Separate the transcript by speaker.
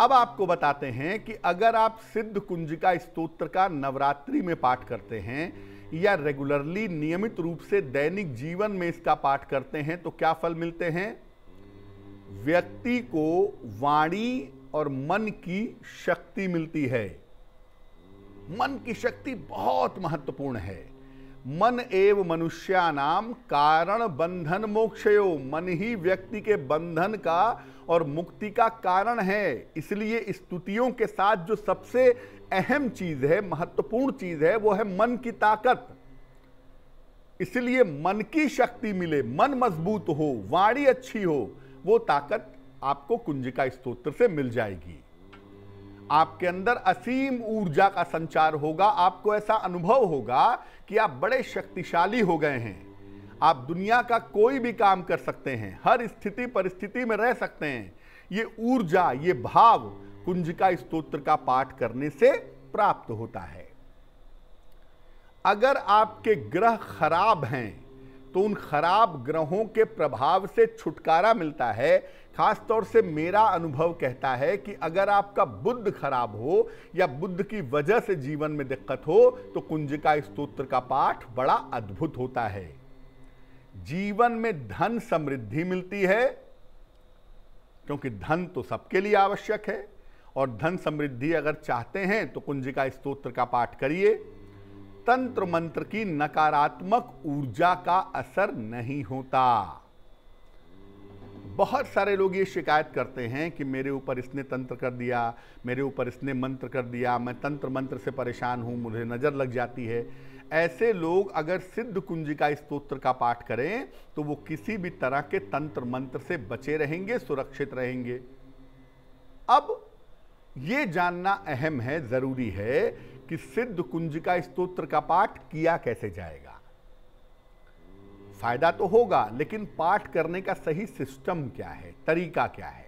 Speaker 1: अब आपको बताते हैं कि अगर आप सिद्ध कुंजिका स्त्रोत्र का नवरात्रि में पाठ करते हैं या रेगुलरली नियमित रूप से दैनिक जीवन में इसका पाठ करते हैं तो क्या फल मिलते हैं व्यक्ति को वाणी और मन की शक्ति मिलती है मन की शक्ति बहुत महत्वपूर्ण है मन एव मनुष्या नाम कारण बंधन मोक्षयो मन ही व्यक्ति के बंधन का और मुक्ति का कारण है इसलिए स्तुतियों के साथ जो सबसे अहम चीज है महत्वपूर्ण चीज है वो है मन की ताकत इसलिए मन की शक्ति मिले मन मजबूत हो वाणी अच्छी हो वो ताकत आपको कुंजिका स्तोत्र से मिल जाएगी आपके अंदर असीम ऊर्जा का संचार होगा आपको ऐसा अनुभव होगा कि आप बड़े शक्तिशाली हो गए हैं आप दुनिया का कोई भी काम कर सकते हैं हर स्थिति परिस्थिति में रह सकते हैं ये ऊर्जा ये भाव कुंजिका स्त्रोत्र का पाठ करने से प्राप्त होता है अगर आपके ग्रह खराब हैं तो उन खराब ग्रहों के प्रभाव से छुटकारा मिलता है खासतौर से मेरा अनुभव कहता है कि अगर आपका बुद्ध खराब हो या बुद्ध की वजह से जीवन में दिक्कत हो तो कुंजिका स्त्रोत्र का पाठ बड़ा अद्भुत होता है जीवन में धन समृद्धि मिलती है क्योंकि धन तो सबके लिए आवश्यक है और धन समृद्धि अगर चाहते हैं तो कुंजिका स्त्रोत्र का पाठ करिए तंत्र मंत्र की नकारात्मक ऊर्जा का असर नहीं होता बहुत सारे लोग ये शिकायत करते हैं कि मेरे ऊपर इसने तंत्र कर दिया मेरे ऊपर इसने मंत्र कर दिया मैं तंत्र मंत्र से परेशान हूं मुझे नज़र लग जाती है ऐसे लोग अगर सिद्ध कुंजिका स्त्रोत्र का पाठ करें तो वो किसी भी तरह के तंत्र मंत्र से बचे रहेंगे सुरक्षित रहेंगे अब ये जानना अहम है ज़रूरी है कि सिद्ध कुंजिका स्तोत्र का पाठ किया कैसे जाएगा फायदा तो होगा लेकिन पाठ करने का सही सिस्टम क्या है तरीका क्या है